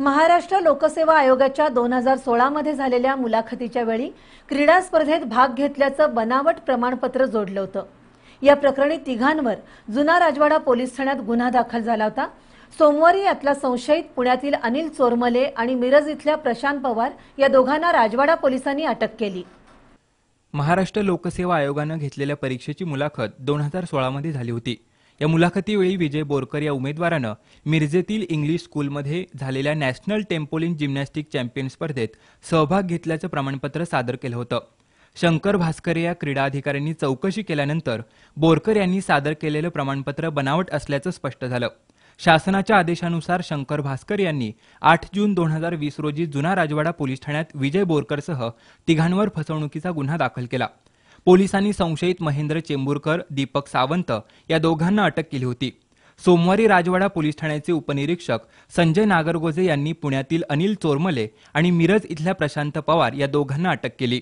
महाराष्ट्र लोकसेवा आयोगाच्या दोन हजार सोळामध्ये झालेल्या मुलाखतीच्या वेळी क्रीडा स्पर्धेत भाग घेतल्याचं बनावट प्रमाणपत्र जोडलं होतं या प्रकरणी तिघांवर जुना राजवाडा पोलीस ठाण्यात गुन्हा दाखल झाला होता सोमवारी यातला संशयित पुण्यातील अनिल चोरमले आणि मिरज इथल्या प्रशांत पवार या दोघांना राजवाडा पोलिसांनी अटक केली महाराष्ट्र लोकसेवा आयोगानं घेतलेल्या परीक्षेची मुलाखत दोन हजार सोळामध्ये झाली होती या मुलाखतीवेळी विजय बोरकर या उमेदवारानं मिरजेतील इंग्लिश स्कूलमध्ये झालेल्या नॅशनल टेम्पोलिन जिम्नॅस्टिक चॅम्पियन स्पर्धेत सहभाग घेतल्याचं प्रमाणपत्र सादर केलं होतं शंकर भास्कर या क्रीडा अधिकाऱ्यांनी चौकशी केल्यानंतर बोरकर यांनी सादर केलेलं प्रमाणपत्र बनावट असल्याचं स्पष्ट झालं शासनाच्या आदेशानुसार शंकर भास्कर यांनी आठ जून दोन हजार वीस रोजी जुना राजवाडा पोलीस ठाण्यात विजय बोरकरसह तिघांवर फसवणुकीचा गुन्हा दाखल केला पोलिसांनी संशयित महेंद्र चेंबूरकर दीपक सावंत या दोघांना अटक केली होती सोमवारी राजवाडा पोलीस ठाण्याचे उपनिरीक्षक संजय नागरगोजे यांनी पुण्यातील अनिल चोरमले आणि मिरज इथल्या प्रशांत पवार या दोघांना अटक केली